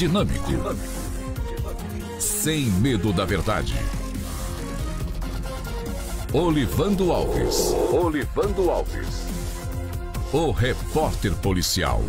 dinâmico, sem medo da verdade. Olivando Alves. Olivando Alves. O repórter policial.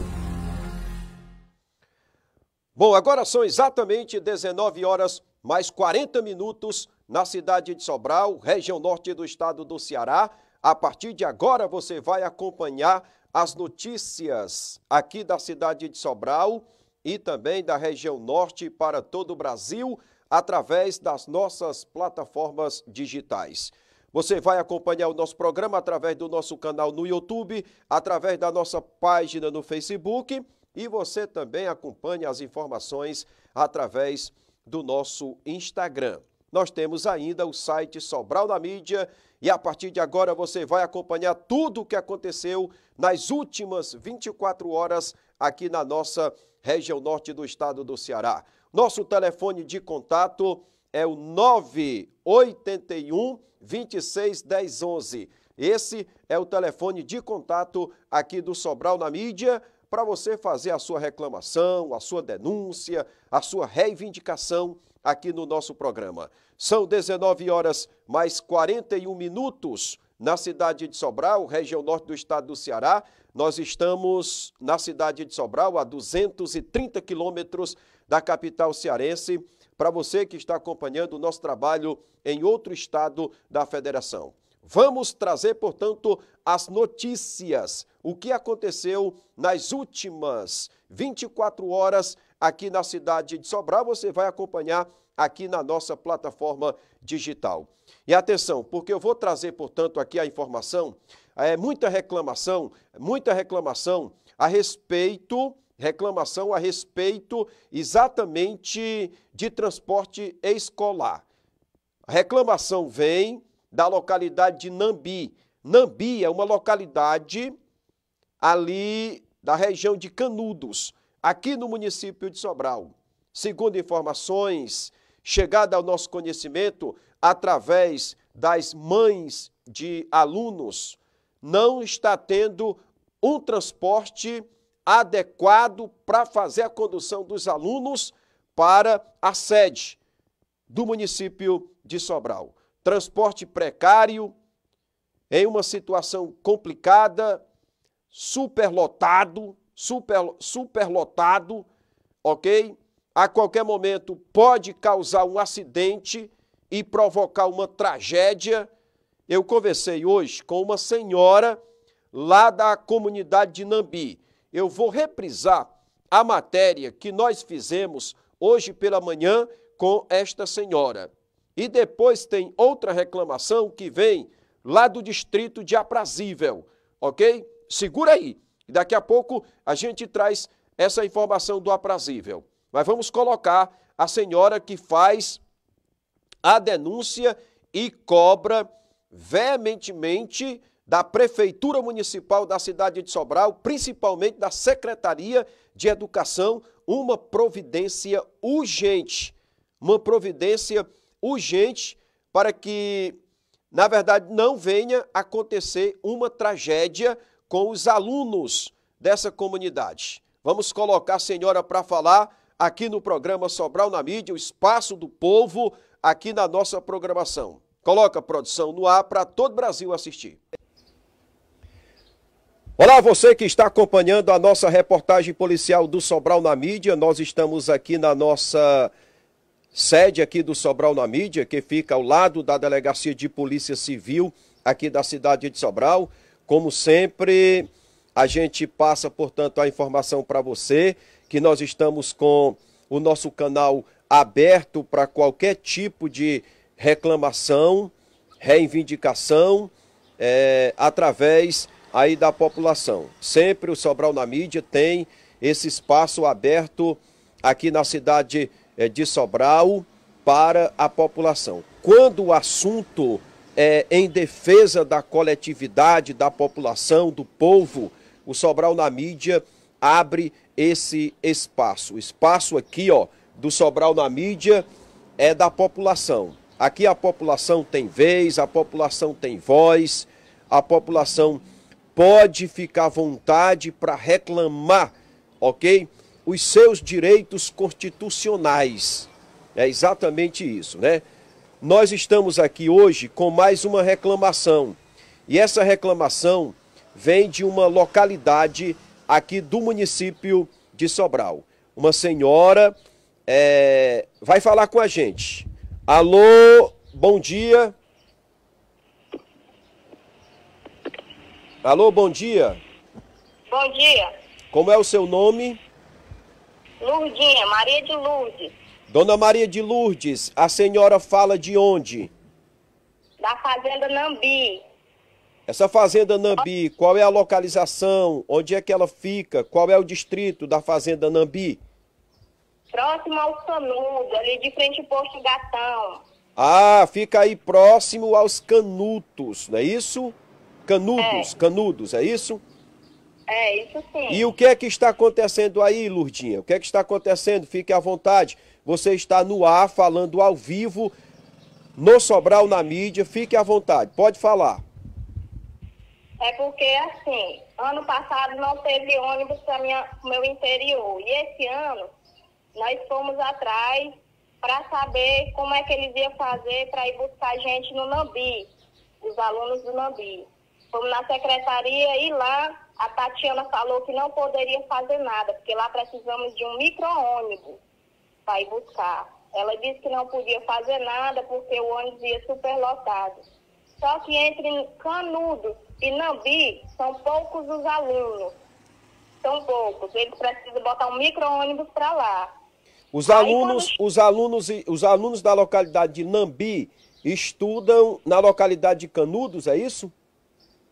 Bom, agora são exatamente 19 horas mais 40 minutos na cidade de Sobral, região norte do estado do Ceará. A partir de agora você vai acompanhar as notícias aqui da cidade de Sobral e também da região norte para todo o Brasil através das nossas plataformas digitais. Você vai acompanhar o nosso programa através do nosso canal no YouTube, através da nossa página no Facebook e você também acompanha as informações através do nosso Instagram. Nós temos ainda o site Sobral na Mídia e a partir de agora você vai acompanhar tudo o que aconteceu nas últimas 24 horas aqui na nossa região norte do estado do Ceará. Nosso telefone de contato é o 981 26 1011. Esse é o telefone de contato aqui do Sobral na Mídia para você fazer a sua reclamação, a sua denúncia, a sua reivindicação aqui no nosso programa. São 19 horas mais 41 minutos na cidade de Sobral, região norte do estado do Ceará. Nós estamos na cidade de Sobral, a 230 quilômetros da capital cearense. Para você que está acompanhando o nosso trabalho em outro estado da federação. Vamos trazer, portanto, as notícias, o que aconteceu nas últimas 24 horas aqui na cidade de Sobral. Você vai acompanhar aqui na nossa plataforma digital. E atenção, porque eu vou trazer, portanto, aqui a informação é, muita reclamação, muita reclamação a respeito, reclamação a respeito exatamente de transporte escolar. A reclamação vem da localidade de Nambi. Nambi é uma localidade ali da região de Canudos, aqui no município de Sobral. Segundo informações chegadas ao nosso conhecimento através das mães de alunos não está tendo um transporte adequado para fazer a condução dos alunos para a sede do município de Sobral. Transporte precário, em uma situação complicada, superlotado, super, superlotado, ok? A qualquer momento pode causar um acidente e provocar uma tragédia eu conversei hoje com uma senhora lá da comunidade de Nambi. Eu vou reprisar a matéria que nós fizemos hoje pela manhã com esta senhora. E depois tem outra reclamação que vem lá do distrito de Aprazível, ok? Segura aí. Daqui a pouco a gente traz essa informação do aprazível. Mas vamos colocar a senhora que faz a denúncia e cobra veementemente da Prefeitura Municipal da cidade de Sobral, principalmente da Secretaria de Educação, uma providência urgente. Uma providência urgente para que, na verdade, não venha acontecer uma tragédia com os alunos dessa comunidade. Vamos colocar a senhora para falar aqui no programa Sobral na Mídia, o espaço do povo, aqui na nossa programação. Coloca a produção no ar para todo o Brasil assistir. Olá, você que está acompanhando a nossa reportagem policial do Sobral na Mídia. Nós estamos aqui na nossa sede aqui do Sobral na Mídia, que fica ao lado da Delegacia de Polícia Civil aqui da cidade de Sobral. Como sempre, a gente passa, portanto, a informação para você que nós estamos com o nosso canal aberto para qualquer tipo de reclamação, reivindicação é, através aí da população. Sempre o Sobral na mídia tem esse espaço aberto aqui na cidade é, de Sobral para a população. Quando o assunto é em defesa da coletividade, da população, do povo, o Sobral na mídia abre esse espaço. O espaço aqui, ó, do Sobral na mídia é da população. Aqui a população tem vez, a população tem voz, a população pode ficar à vontade para reclamar, ok? Os seus direitos constitucionais. É exatamente isso, né? Nós estamos aqui hoje com mais uma reclamação. E essa reclamação vem de uma localidade aqui do município de Sobral. Uma senhora é, vai falar com a gente. Alô, bom dia. Alô, bom dia. Bom dia. Como é o seu nome? Lourdinha, Maria de Lourdes. Dona Maria de Lourdes, a senhora fala de onde? Da Fazenda Nambi. Essa Fazenda Nambi, qual é a localização? Onde é que ela fica? Qual é o distrito da Fazenda Nambi? Próximo aos canudos ali de frente ao posto Gatão. Ah, fica aí próximo aos Canutos, não é isso? Canudos, é. Canudos, é isso? É, isso sim. E o que é que está acontecendo aí, Lurdinha? O que é que está acontecendo? Fique à vontade. Você está no ar, falando ao vivo, no Sobral, na mídia. Fique à vontade, pode falar. É porque, assim, ano passado não teve ônibus para o meu interior. E esse ano nós fomos atrás para saber como é que eles iam fazer para ir buscar gente no Nambi, os alunos do Nambi. Fomos na secretaria e lá a Tatiana falou que não poderia fazer nada, porque lá precisamos de um micro-ônibus para ir buscar. Ela disse que não podia fazer nada porque o ônibus ia superlotado. Só que entre Canudos e Nambi são poucos os alunos. São poucos. Eles precisam botar um micro-ônibus para lá. Os alunos, quando... os alunos, os alunos da localidade de Nambi estudam na localidade de Canudos, é isso?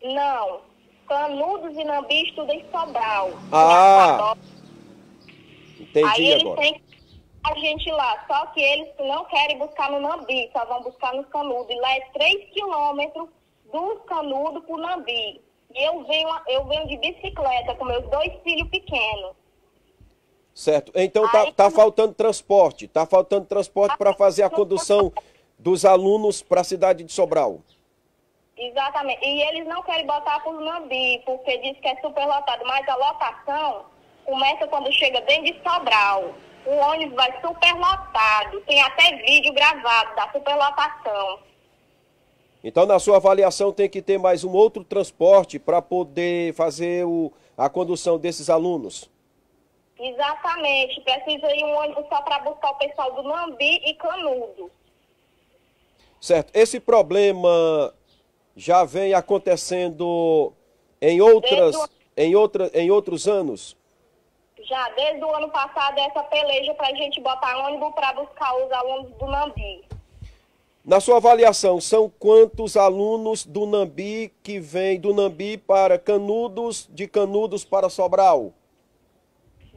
Não. Canudos e Nambi estudam em Sobral. Ah. Entendi Aí agora. Têm a gente lá, só que eles não querem buscar no Nambi, só vão buscar no Canudo. E lá é 3 quilômetros do Canudo para o Nambi. E eu venho, eu venho de bicicleta com meus dois filhos pequenos. Certo. Então está tá, tá faltando transporte. tá faltando transporte para fazer a tá condução dos alunos para a cidade de Sobral. Exatamente. E eles não querem botar para o Nambi, porque diz que é superlotado, mas a lotação começa quando chega bem de Sobral. O ônibus vai superlotado. Tem até vídeo gravado da superlotação. Então, na sua avaliação, tem que ter mais um outro transporte para poder fazer o, a condução desses alunos? Exatamente. Precisa ir um ônibus só para buscar o pessoal do Nambi e Canudos. Certo. Esse problema já vem acontecendo em outras em outra, em outros anos. Já desde o ano passado essa peleja para a gente botar ônibus para buscar os alunos do Nambi. Na sua avaliação, são quantos alunos do Nambi que vêm do Nambi para Canudos, de Canudos para Sobral?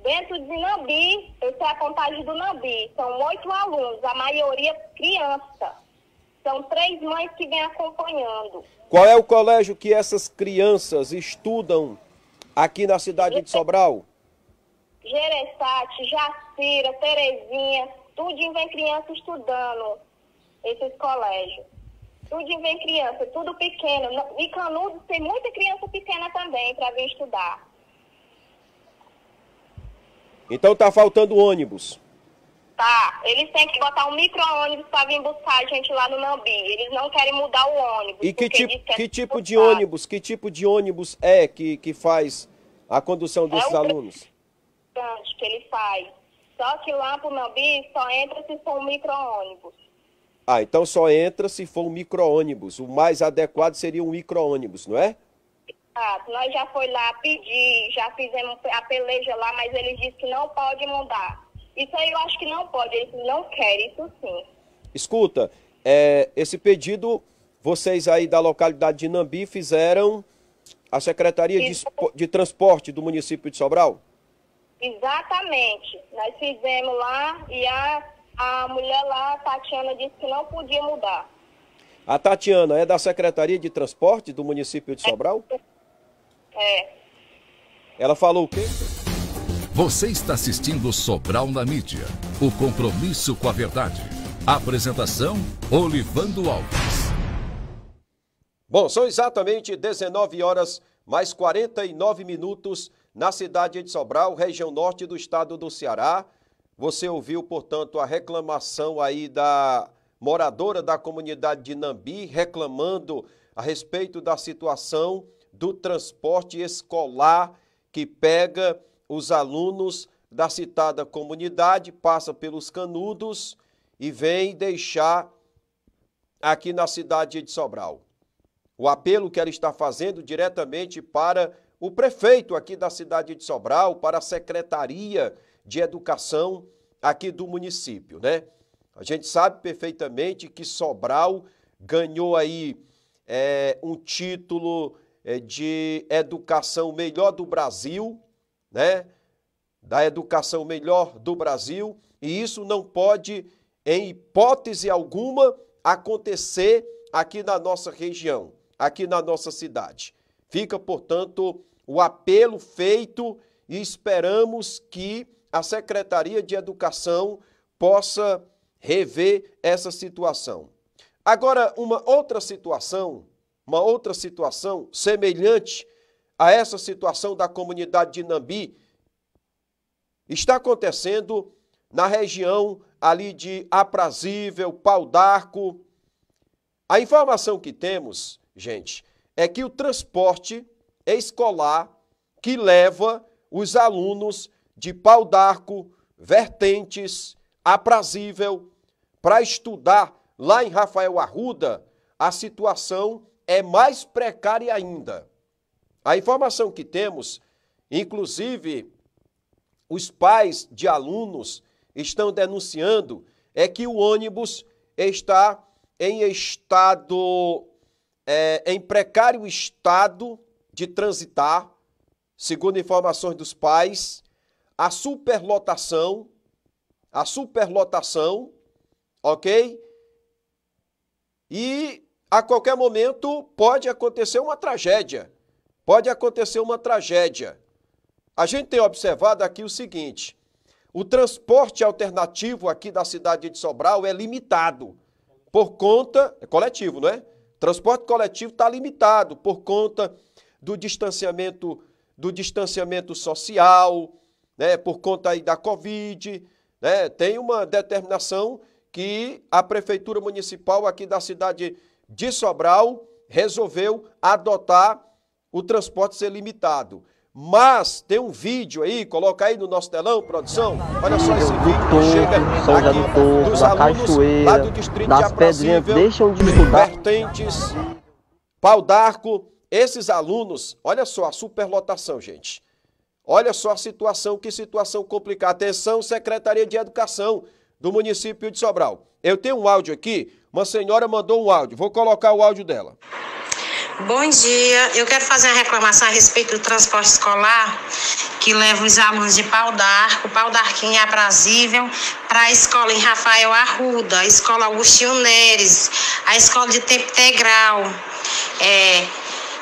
Dentro de Nambi, eu sei a contagem do Nambi, são oito alunos, a maioria criança. São três mães que vêm acompanhando. Qual é o colégio que essas crianças estudam aqui na cidade de Sobral? Geressate, Jacira, Terezinha, tudo vem criança estudando esses colégios. Tudo vem criança, tudo pequeno. E Canudos tem muita criança pequena também para vir estudar. Então tá faltando ônibus. Tá, eles têm que botar um micro-ônibus para vir buscar a gente lá no Nambi. Eles não querem mudar o ônibus. E que tipo, que, que tipo de ônibus, que tipo de ônibus é que, que faz a condução é desses é alunos? que ele faz. Só que lá pro Nambi só entra se for um micro-ônibus. Ah, então só entra se for um micro-ônibus. O mais adequado seria um micro-ônibus, não é? Nós já foi lá pedir, já fizemos a peleja lá, mas eles disse que não pode mudar. Isso aí eu acho que não pode, eles não querem, isso sim. Escuta, é, esse pedido vocês aí da localidade de Nambi fizeram a Secretaria de, de, Transporte do município de Sobral? Exatamente. Nós fizemos lá e a, a mulher lá, a Tatiana, disse que não podia mudar. A Tatiana é da Secretaria de Transporte do município de Sobral? É. É. Ela falou o quê? Você está assistindo Sobral na Mídia. O compromisso com a verdade. Apresentação: Olivando Alves. Bom, são exatamente 19 horas mais 49 minutos na cidade de Sobral, região norte do estado do Ceará. Você ouviu, portanto, a reclamação aí da moradora da comunidade de Nambi reclamando a respeito da situação do transporte escolar que pega os alunos da citada comunidade, passa pelos Canudos e vem deixar aqui na cidade de Sobral. O apelo que ela está fazendo diretamente para o prefeito aqui da cidade de Sobral, para a Secretaria de Educação aqui do município, né? A gente sabe perfeitamente que Sobral ganhou aí é, um título é, de educação melhor do Brasil, né? Da educação melhor do Brasil, e isso não pode, em hipótese alguma, acontecer aqui na nossa região, aqui na nossa cidade. Fica, portanto, o apelo feito e esperamos que a Secretaria de Educação possa rever essa situação. Agora, uma outra situação uma outra situação semelhante a essa situação da comunidade de Nambi está acontecendo na região ali de Aprazível, Pau d'Arco. A informação que temos, gente, é que o transporte escolar que leva os alunos de Pau d'Arco, Vertentes, Aprazível, para estudar lá em Rafael Arruda a situação é mais precária ainda. A informação que temos, inclusive os pais de alunos estão denunciando, é que o ônibus está em estado, é, em precário estado de transitar, segundo informações dos pais, a superlotação, a superlotação, ok? E a qualquer momento pode acontecer uma tragédia. Pode acontecer uma tragédia. A gente tem observado aqui o seguinte: o transporte alternativo aqui da cidade de Sobral é limitado por conta. É coletivo, não é? Transporte coletivo está limitado por conta do distanciamento, do distanciamento social, né? por conta aí da Covid. Né? Tem uma determinação que a Prefeitura Municipal aqui da cidade de de Sobral resolveu adotar o transporte ser limitado. Mas tem um vídeo aí, coloca aí no nosso telão, produção. Olha só esse vídeo que chega São aqui do Torto, dos alunos lá do distrito das de Abrasível, deixam de Vertentes, Pau d'Arco. Esses alunos, olha só a superlotação, gente. Olha só a situação, que situação complicada. Atenção, Secretaria de Educação do município de Sobral. Eu tenho um áudio aqui uma senhora mandou um áudio. Vou colocar o áudio dela. Bom dia. Eu quero fazer uma reclamação a respeito do transporte escolar que leva os alunos de Pau d'Arco, Pau d'Arquinho é aprazível, para a escola em Rafael Arruda, a escola Agostinho Neres, a escola de tempo integral. É,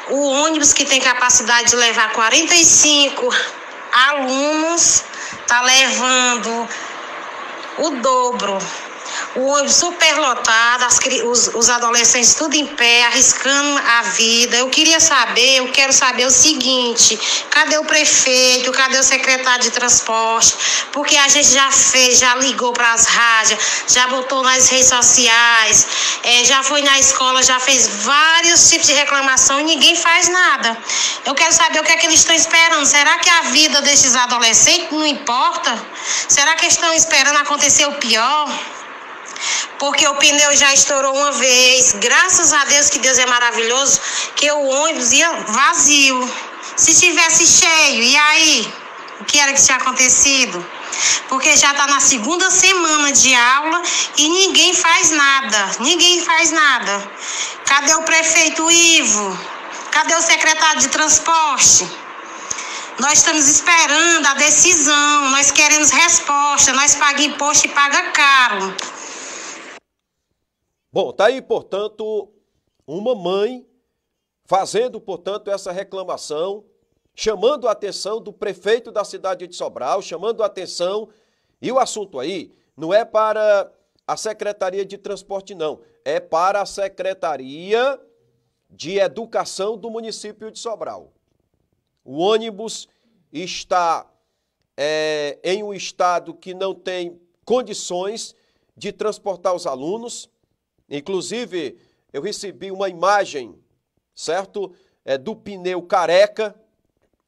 o ônibus que tem capacidade de levar 45 alunos está levando o dobro o ônibus superlotado, as, os, os adolescentes tudo em pé, arriscando a vida. Eu queria saber, eu quero saber o seguinte: cadê o prefeito, cadê o secretário de transporte? Porque a gente já fez, já ligou para as rádios, já botou nas redes sociais, é, já foi na escola, já fez vários tipos de reclamação e ninguém faz nada. Eu quero saber o que é que eles estão esperando. Será que a vida desses adolescentes não importa? Será que eles estão esperando acontecer o pior? Porque o pneu já estourou uma vez. Graças a Deus, que Deus é maravilhoso, que o ônibus ia vazio. Se tivesse cheio, e aí? O que era que tinha acontecido? Porque já está na segunda semana de aula e ninguém faz nada. Ninguém faz nada. Cadê o prefeito Ivo? Cadê o secretário de transporte? Nós estamos esperando a decisão, nós queremos resposta, nós pagamos imposto e paga caro. Bom, tá aí, portanto, uma mãe fazendo, portanto, essa reclamação, chamando a atenção do prefeito da cidade de Sobral, chamando a atenção, e o assunto aí não é para a Secretaria de Transporte, não, é para a Secretaria de Educação do município de Sobral. O ônibus está é, em um estado que não tem condições de transportar os alunos, Inclusive, eu recebi uma imagem, certo? É, do pneu careca.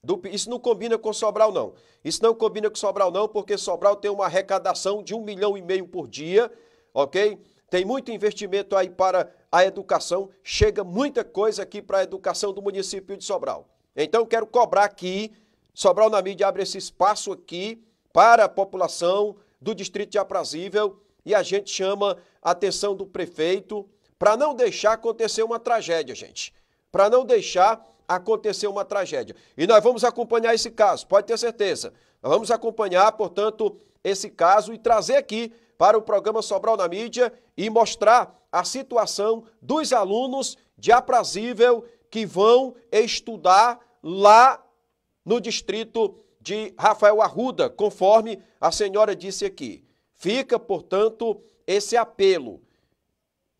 Do, isso não combina com Sobral, não. Isso não combina com Sobral, não, porque Sobral tem uma arrecadação de um milhão e meio por dia, ok? Tem muito investimento aí para a educação, chega muita coisa aqui para a educação do município de Sobral. Então, quero cobrar aqui, Sobral na mídia abre esse espaço aqui para a população do Distrito de Aprazível, e a gente chama a atenção do prefeito para não deixar acontecer uma tragédia, gente. Para não deixar acontecer uma tragédia. E nós vamos acompanhar esse caso, pode ter certeza. Nós vamos acompanhar, portanto, esse caso e trazer aqui para o programa Sobral na Mídia e mostrar a situação dos alunos de aprazível que vão estudar lá no distrito de Rafael Arruda, conforme a senhora disse aqui. Fica, portanto, esse apelo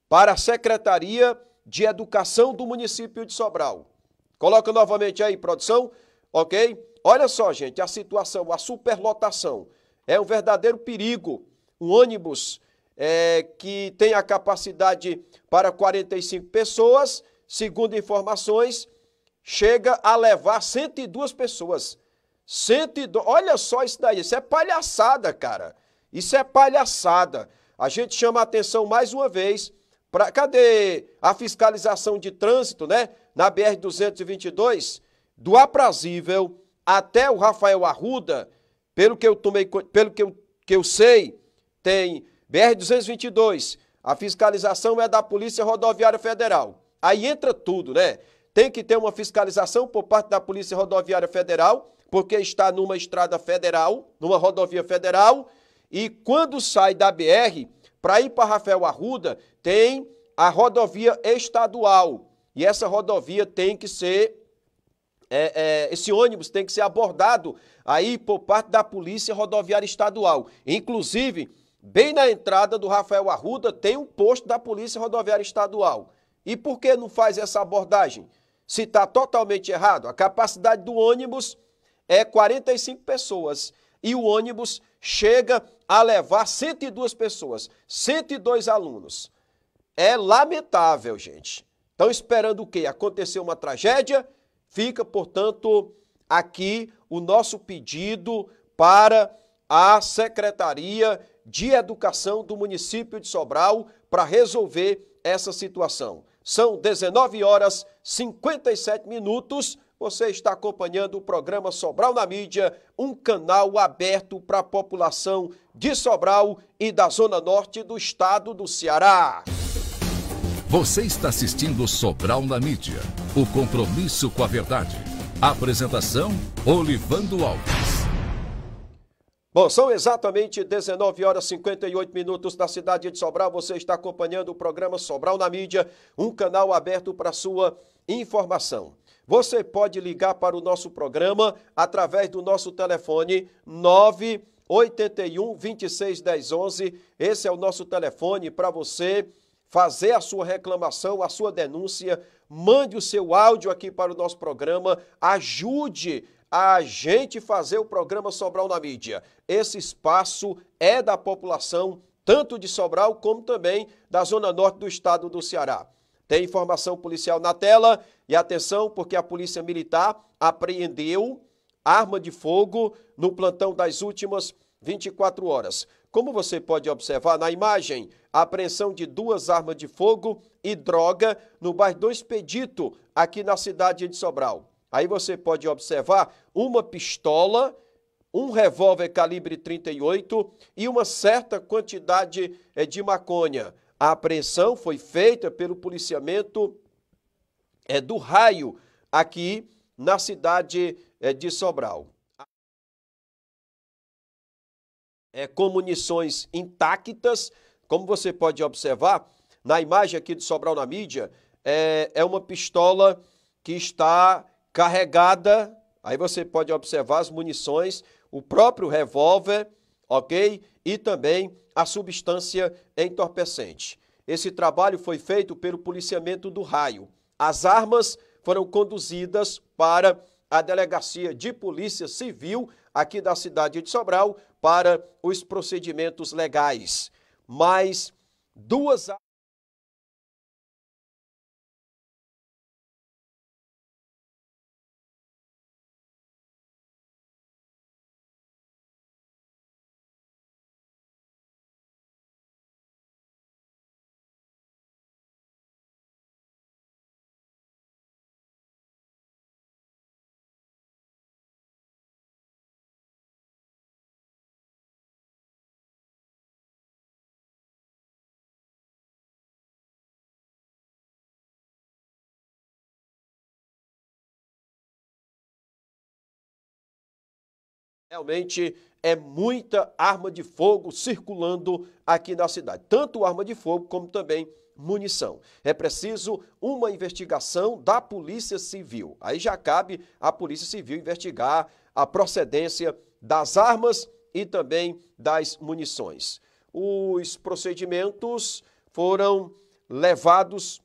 para a Secretaria de Educação do município de Sobral. Coloca novamente aí, produção, ok? Olha só, gente, a situação, a superlotação é um verdadeiro perigo. Um ônibus é, que tem a capacidade para 45 pessoas, segundo informações, chega a levar 102 pessoas. 102, olha só isso daí, isso é palhaçada, cara. Isso é palhaçada. A gente chama a atenção mais uma vez para cadê a fiscalização de trânsito, né? Na BR 222, do aprazível até o Rafael Arruda, pelo que eu tomei, pelo que eu, que eu sei, tem BR 222. A fiscalização é da Polícia Rodoviária Federal. Aí entra tudo, né? Tem que ter uma fiscalização por parte da Polícia Rodoviária Federal, porque está numa estrada federal, numa rodovia federal, e quando sai da BR, para ir para Rafael Arruda, tem a rodovia estadual. E essa rodovia tem que ser. É, é, esse ônibus tem que ser abordado aí por parte da Polícia Rodoviária Estadual. Inclusive, bem na entrada do Rafael Arruda tem um posto da Polícia Rodoviária Estadual. E por que não faz essa abordagem? Se está totalmente errado, a capacidade do ônibus é 45 pessoas e o ônibus chega a levar 102 pessoas, 102 alunos. É lamentável, gente. Estão esperando o quê? Aconteceu uma tragédia? Fica, portanto, aqui o nosso pedido para a Secretaria de Educação do município de Sobral para resolver essa situação. São 19 horas 57 minutos. Você está acompanhando o programa Sobral na Mídia, um canal aberto para a população de Sobral e da Zona Norte do estado do Ceará. Você está assistindo Sobral na Mídia, o compromisso com a verdade. Apresentação: Olivando Alves. Bom, são exatamente 19 horas e 58 minutos da cidade de Sobral. Você está acompanhando o programa Sobral na Mídia, um canal aberto para sua informação. Você pode ligar para o nosso programa através do nosso telefone 981 26 10 11. Esse é o nosso telefone para você fazer a sua reclamação, a sua denúncia. Mande o seu áudio aqui para o nosso programa. Ajude a gente fazer o programa Sobral na mídia. Esse espaço é da população, tanto de Sobral como também da Zona Norte do estado do Ceará. Tem informação policial na tela e atenção, porque a Polícia Militar apreendeu arma de fogo no plantão das últimas 24 horas. Como você pode observar na imagem, a apreensão de duas armas de fogo e droga no bairro do Expedito, aqui na cidade de Sobral. Aí você pode observar uma pistola, um revólver calibre 38 e uma certa quantidade eh, de maconha. A apreensão foi feita pelo policiamento é, do raio aqui na cidade é, de Sobral. É, com munições intactas, como você pode observar na imagem aqui de Sobral na mídia, é, é uma pistola que está carregada. Aí você pode observar as munições, o próprio revólver, ok? E também a substância entorpecente. Esse trabalho foi feito pelo policiamento do raio. As armas foram conduzidas para a Delegacia de Polícia Civil aqui da cidade de Sobral para os procedimentos legais. Mas duas Realmente é muita arma de fogo circulando aqui na cidade, tanto arma de fogo como também munição. É preciso uma investigação da Polícia Civil. Aí já cabe à Polícia Civil investigar a procedência das armas e também das munições. Os procedimentos foram levados,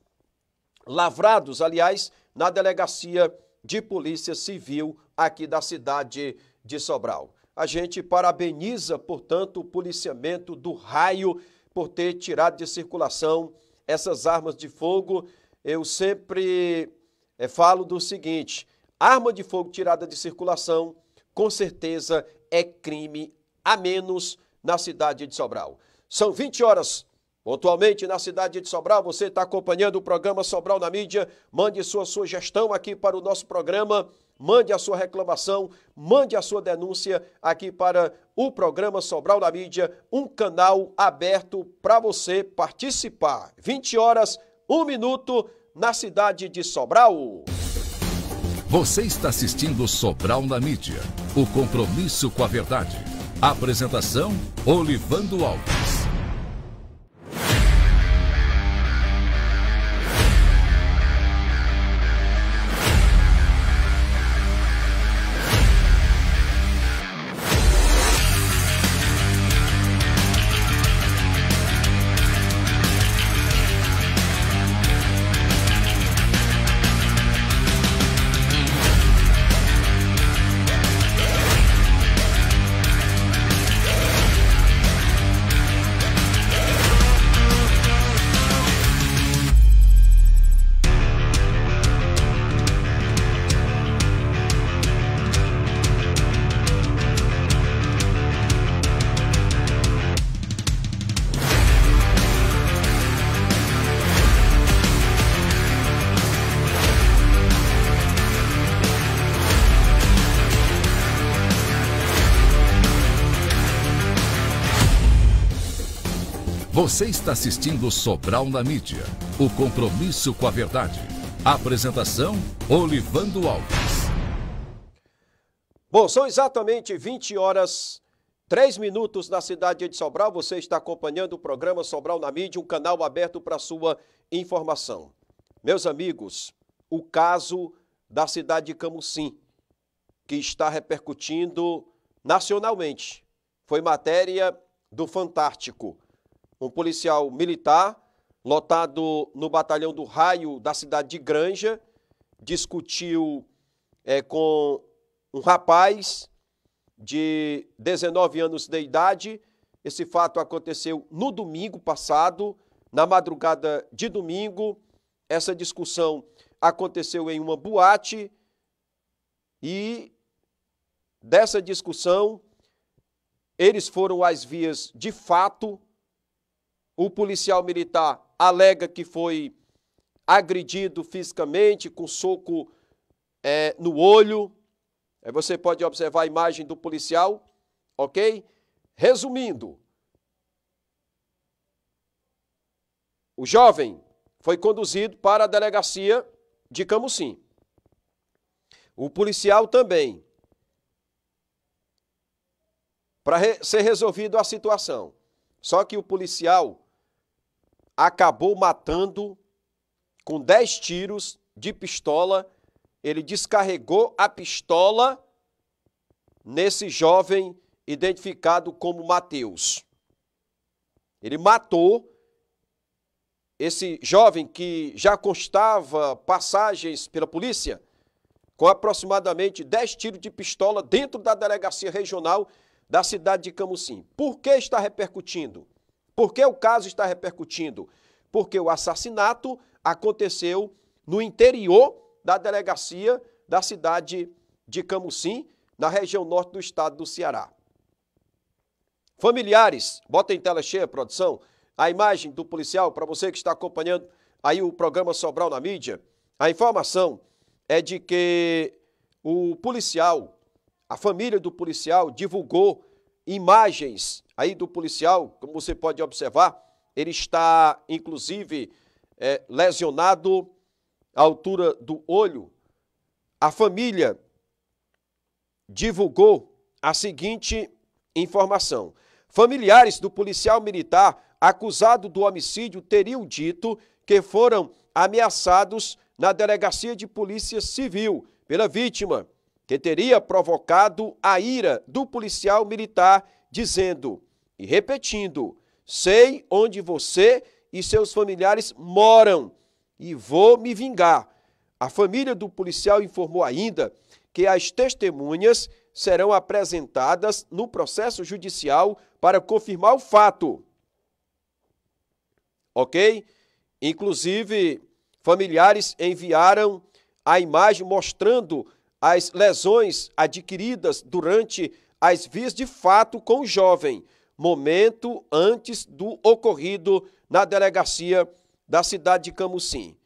lavrados, aliás, na delegacia de Polícia Civil aqui da cidade de Sobral. A gente parabeniza, portanto, o policiamento do raio por ter tirado de circulação essas armas de fogo. Eu sempre é, falo do seguinte: arma de fogo tirada de circulação, com certeza é crime a menos na cidade de Sobral. São 20 horas. Pontualmente na cidade de Sobral, você está acompanhando o programa Sobral na Mídia. Mande sua sugestão aqui para o nosso programa mande a sua reclamação, mande a sua denúncia aqui para o programa Sobral da Mídia, um canal aberto para você participar. 20 horas, 1 minuto, na cidade de Sobral. Você está assistindo Sobral na Mídia, o compromisso com a verdade. Apresentação, Olivando Alves. Você está assistindo Sobral na Mídia. O compromisso com a verdade. Apresentação: Olivando Alves. Bom, são exatamente 20 horas, 3 minutos na cidade de Sobral. Você está acompanhando o programa Sobral na Mídia, um canal aberto para sua informação. Meus amigos, o caso da cidade de Camusim, que está repercutindo nacionalmente. Foi matéria do Fantástico um policial militar, lotado no batalhão do Raio da cidade de Granja, discutiu é, com um rapaz de 19 anos de idade. Esse fato aconteceu no domingo passado, na madrugada de domingo. Essa discussão aconteceu em uma boate e dessa discussão eles foram às vias de fato o policial militar alega que foi agredido fisicamente com soco é, no olho. Aí você pode observar a imagem do policial, ok? Resumindo, o jovem foi conduzido para a delegacia de Camusim. O policial também. Para re ser resolvido a situação. Só que o policial acabou matando com 10 tiros de pistola. Ele descarregou a pistola nesse jovem identificado como Mateus. Ele matou esse jovem que já constava passagens pela polícia com aproximadamente 10 tiros de pistola dentro da delegacia regional da cidade de Camusim. Por que está repercutindo? Por que o caso está repercutindo? Porque o assassinato aconteceu no interior da delegacia da cidade de Camucim, na região norte do estado do Ceará. Familiares, bota em tela cheia, produção, a imagem do policial para você que está acompanhando aí o programa Sobral na mídia. A informação é de que o policial, a família do policial divulgou imagens aí do policial, como você pode observar, ele está inclusive é, lesionado à altura do olho. A família divulgou a seguinte informação: familiares do policial militar acusado do homicídio teriam dito que foram ameaçados na delegacia de polícia civil pela vítima que teria provocado a ira do policial militar, dizendo e repetindo: Sei onde você e seus familiares moram e vou me vingar. A família do policial informou ainda que as testemunhas serão apresentadas no processo judicial para confirmar o fato. Ok? Inclusive, familiares enviaram a imagem mostrando as lesões adquiridas durante as vias de fato com o jovem, momento antes do ocorrido na delegacia da cidade de Camucim.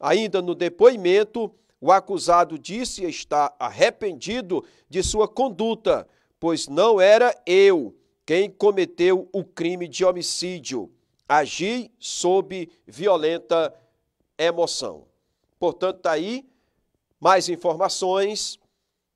Ainda no depoimento, o acusado disse estar arrependido de sua conduta, pois não era eu quem cometeu o crime de homicídio. Agi sob violenta emoção. Portanto, está aí mais informações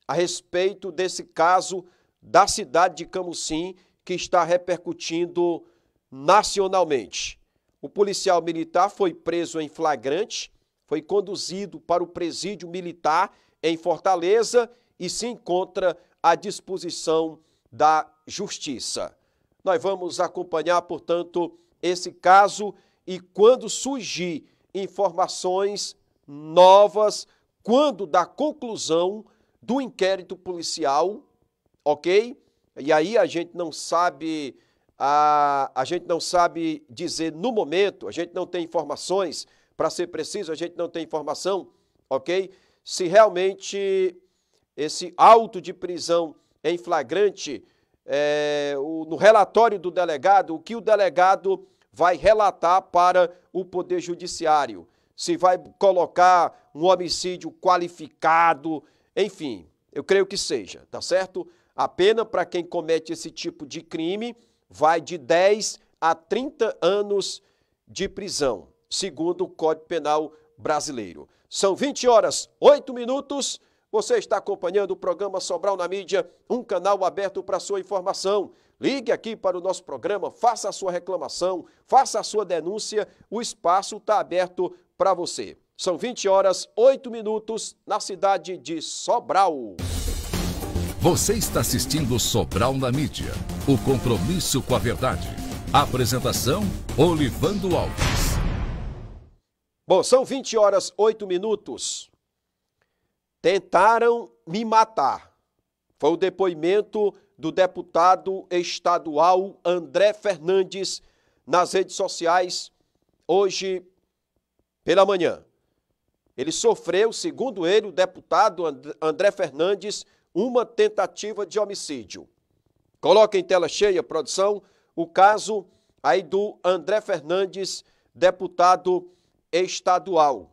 a respeito desse caso da cidade de Camucim que está repercutindo nacionalmente. O policial militar foi preso em flagrante, foi conduzido para o presídio militar em Fortaleza e se encontra à disposição da justiça. Nós vamos acompanhar, portanto, esse caso e quando surgir informações novas quando da conclusão do inquérito policial, ok? E aí a gente não sabe a, a gente não sabe dizer no momento, a gente não tem informações, para ser preciso, a gente não tem informação, ok? Se realmente esse auto de prisão é em flagrante, é, o, no relatório do delegado, o que o delegado vai relatar para o Poder Judiciário se vai colocar um homicídio qualificado, enfim, eu creio que seja, tá certo? A pena para quem comete esse tipo de crime vai de 10 a 30 anos de prisão, segundo o Código Penal brasileiro. São 20 horas, 8 minutos. Você está acompanhando o programa Sobral na Mídia, um canal aberto para sua informação. Ligue aqui para o nosso programa, faça a sua reclamação, faça a sua denúncia. O espaço está aberto para você. São 20 horas, 8 minutos, na cidade de Sobral. Você está assistindo Sobral na Mídia. O compromisso com a verdade. Apresentação: Olivando Alves. Bom, são 20 horas, 8 minutos. Tentaram me matar. Foi o depoimento do deputado estadual André Fernandes nas redes sociais hoje pela manhã. Ele sofreu, segundo ele, o deputado André Fernandes, uma tentativa de homicídio. Coloca em tela cheia, produção, o caso aí do André Fernandes, deputado estadual.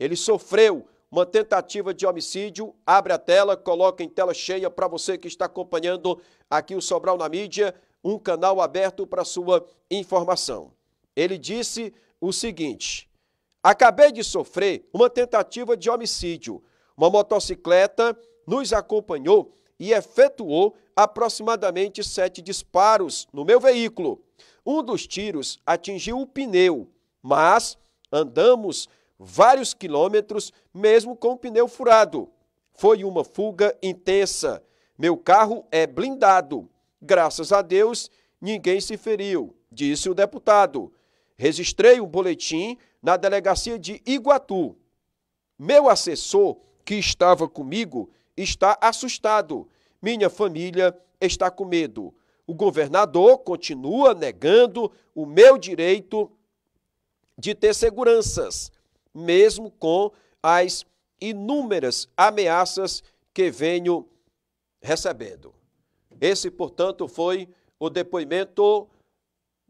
Ele sofreu uma tentativa de homicídio. Abre a tela, coloca em tela cheia para você que está acompanhando aqui o Sobral na mídia, um canal aberto para sua informação. Ele disse o seguinte: Acabei de sofrer uma tentativa de homicídio. Uma motocicleta nos acompanhou e efetuou aproximadamente sete disparos no meu veículo. Um dos tiros atingiu o pneu, mas andamos vários quilômetros mesmo com o pneu furado. Foi uma fuga intensa. Meu carro é blindado. Graças a Deus, ninguém se feriu, disse o deputado. Registrei o boletim na delegacia de Iguatu. Meu assessor, que estava comigo, está assustado. Minha família está com medo. O governador continua negando o meu direito de ter seguranças, mesmo com as inúmeras ameaças que venho recebendo. Esse, portanto, foi o depoimento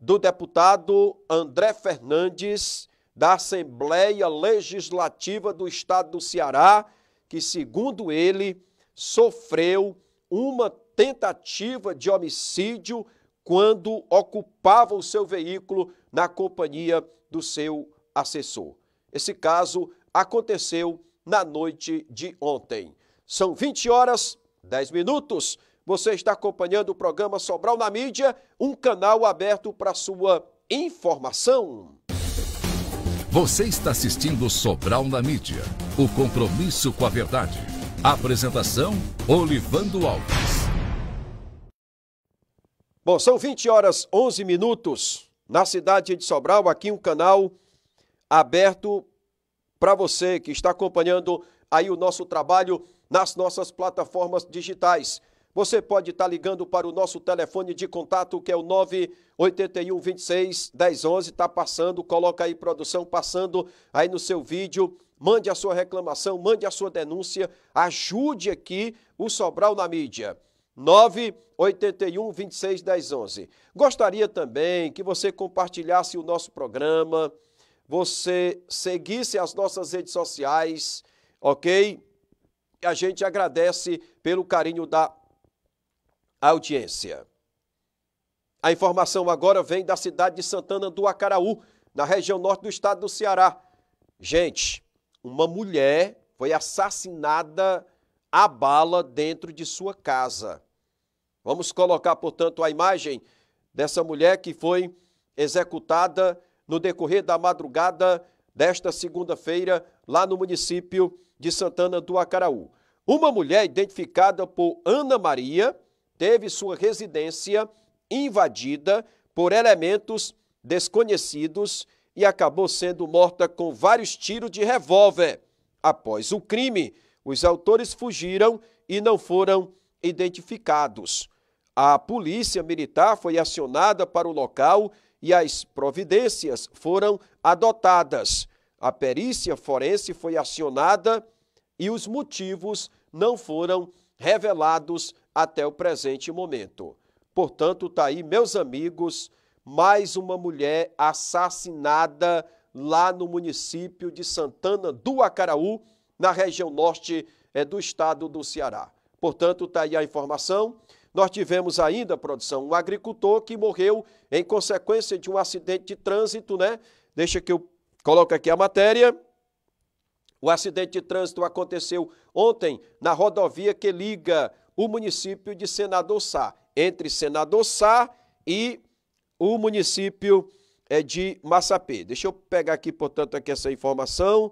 do deputado André Fernandes, da Assembleia Legislativa do Estado do Ceará, que, segundo ele, sofreu uma tentativa de homicídio quando ocupava o seu veículo na companhia do seu assessor. Esse caso aconteceu na noite de ontem. São 20 horas, 10 minutos. Você está acompanhando o programa Sobral na Mídia, um canal aberto para sua informação. Você está assistindo Sobral na Mídia, o compromisso com a verdade. Apresentação: Olivando Alves. Bom, são 20 horas 11 minutos na cidade de Sobral, aqui um canal aberto para você que está acompanhando aí o nosso trabalho nas nossas plataformas digitais. Você pode estar tá ligando para o nosso telefone de contato, que é o 981 26 1011. Está passando, coloca aí produção, passando aí no seu vídeo. Mande a sua reclamação, mande a sua denúncia. Ajude aqui o Sobral na mídia. 981 26 1011. Gostaria também que você compartilhasse o nosso programa, você seguisse as nossas redes sociais, ok? A gente agradece pelo carinho da audiência. A informação agora vem da cidade de Santana do Acaraú, na região norte do estado do Ceará. Gente, uma mulher foi assassinada a bala dentro de sua casa. Vamos colocar, portanto, a imagem dessa mulher que foi executada no decorrer da madrugada desta segunda-feira, lá no município de Santana do Acaraú. Uma mulher identificada por Ana Maria teve sua residência invadida por elementos desconhecidos e acabou sendo morta com vários tiros de revólver. Após o crime, os autores fugiram e não foram identificados. A polícia militar foi acionada para o local e as providências foram adotadas. A perícia forense foi acionada e os motivos não foram revelados até o presente momento. Portanto, está aí, meus amigos, mais uma mulher assassinada lá no município de Santana do Acaraú, na região norte é, do estado do Ceará. Portanto, está aí a informação. Nós tivemos ainda, produção, um agricultor que morreu em consequência de um acidente de trânsito, né? Deixa que eu coloque aqui a matéria. O acidente de trânsito aconteceu ontem na rodovia que liga o município de Senador Sá, entre Senador Sá e o município é, de Massapê. Deixa eu pegar aqui, portanto, aqui essa informação,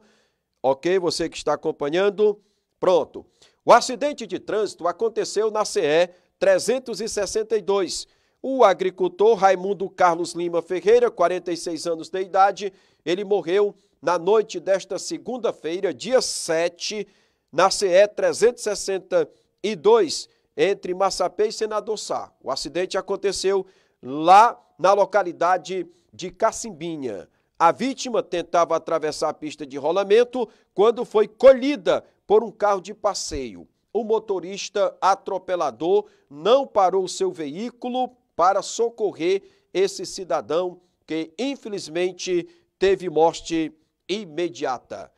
ok? Você que está acompanhando, pronto. O acidente de trânsito aconteceu na CE 362, o agricultor Raimundo Carlos Lima Ferreira, 46 anos de idade, ele morreu na noite desta segunda-feira, dia 7, na CE 360, e 2, entre Massapê e Senador Sá. O acidente aconteceu lá na localidade de Cacimbinha. A vítima tentava atravessar a pista de rolamento quando foi colhida por um carro de passeio. O motorista atropelador não parou seu veículo para socorrer esse cidadão que, infelizmente, teve morte imediata.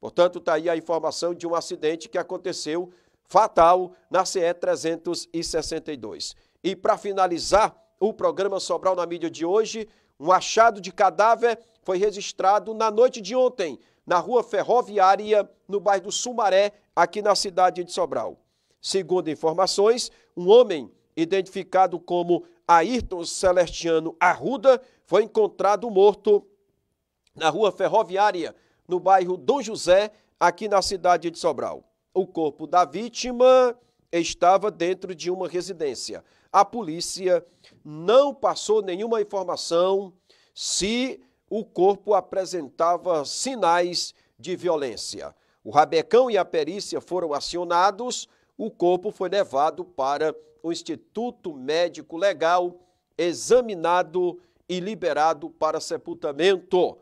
Portanto, está aí a informação de um acidente que aconteceu fatal na CE 362. E para finalizar o programa Sobral na mídia de hoje, um achado de cadáver foi registrado na noite de ontem, na rua Ferroviária, no bairro do Sumaré, aqui na cidade de Sobral. Segundo informações, um homem identificado como Ayrton Celestiano Arruda foi encontrado morto na rua Ferroviária, no bairro Dom José, aqui na cidade de Sobral o corpo da vítima estava dentro de uma residência. A polícia não passou nenhuma informação se o corpo apresentava sinais de violência. O rabecão e a perícia foram acionados, o corpo foi levado para o Instituto Médico Legal, examinado e liberado para sepultamento.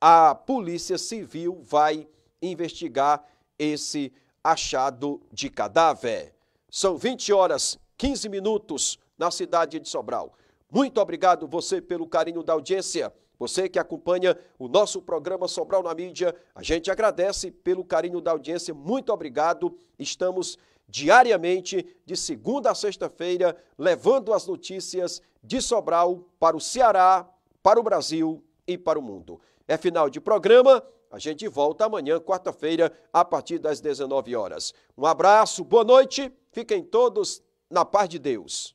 A Polícia Civil vai investigar esse achado de cadáver. São 20 horas 15 minutos na cidade de Sobral. Muito obrigado você pelo carinho da audiência. Você que acompanha o nosso programa Sobral na Mídia, a gente agradece pelo carinho da audiência. Muito obrigado. Estamos diariamente, de segunda a sexta-feira, levando as notícias de Sobral para o Ceará, para o Brasil e para o mundo. É final de programa. A gente volta amanhã, quarta-feira, a partir das 19 horas. Um abraço, boa noite, fiquem todos na paz de Deus.